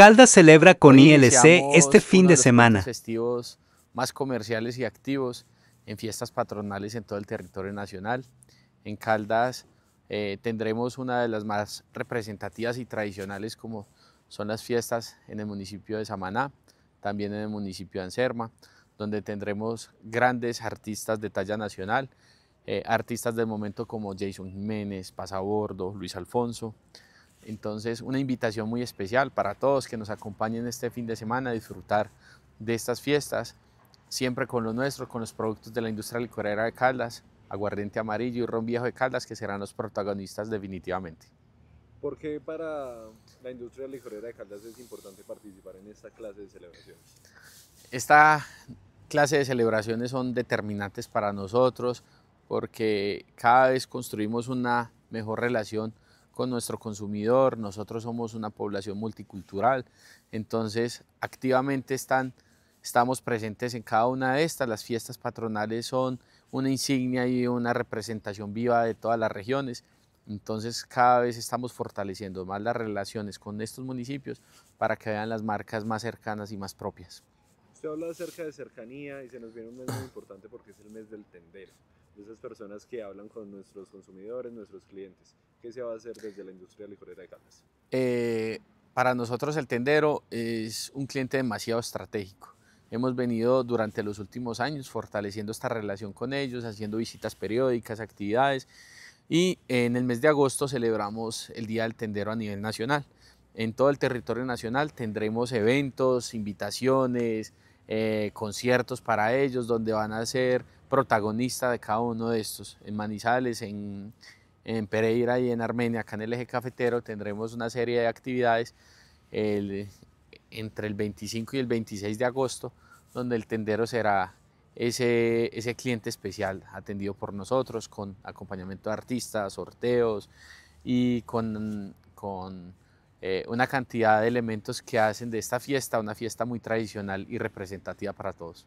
Caldas celebra con ILC este fin de, semana. Festivos más comerciales y activos en fiestas patronales en todo el territorio nacional. En Caldas eh, tendremos una de las más representativas y tradicionales como son las fiestas en el municipio de Samaná, también en el municipio de Anserma, donde tendremos grandes artistas de talla nacional, eh, artistas del momento como Jason Jiménez, Pasabordo, Luis Alfonso, entonces, una invitación muy especial para todos que nos acompañen este fin de semana a disfrutar de estas fiestas, siempre con lo nuestro, con los productos de la industria licorera de Caldas, aguardiente amarillo y ron viejo de Caldas, que serán los protagonistas definitivamente. ¿Por qué para la industria licorera de Caldas es importante participar en esta clase de celebraciones? Esta clase de celebraciones son determinantes para nosotros porque cada vez construimos una mejor relación con nuestro consumidor, nosotros somos una población multicultural, entonces activamente están, estamos presentes en cada una de estas, las fiestas patronales son una insignia y una representación viva de todas las regiones, entonces cada vez estamos fortaleciendo más las relaciones con estos municipios para que vean las marcas más cercanas y más propias. Se habla acerca de cercanía y se nos viene un mes muy importante porque es el mes del tendero, de esas personas que hablan con nuestros consumidores, nuestros clientes. ¿Qué se va a hacer desde la industria licorera de Caldas? Eh, para nosotros el tendero es un cliente demasiado estratégico. Hemos venido durante los últimos años fortaleciendo esta relación con ellos, haciendo visitas periódicas, actividades y en el mes de agosto celebramos el Día del Tendero a nivel nacional. En todo el territorio nacional tendremos eventos, invitaciones, eh, conciertos para ellos, donde van a ser protagonistas de cada uno de estos. En Manizales, en, Pereira y en Armenia, acá en el eje cafetero, tendremos una serie de actividades entre el 25 y el 26 de agosto, donde el tendero será ese, ese cliente especial atendido por nosotros con acompañamiento de artistas, sorteos y con eh, una cantidad de elementos que hacen de esta fiesta una fiesta muy tradicional y representativa para todos.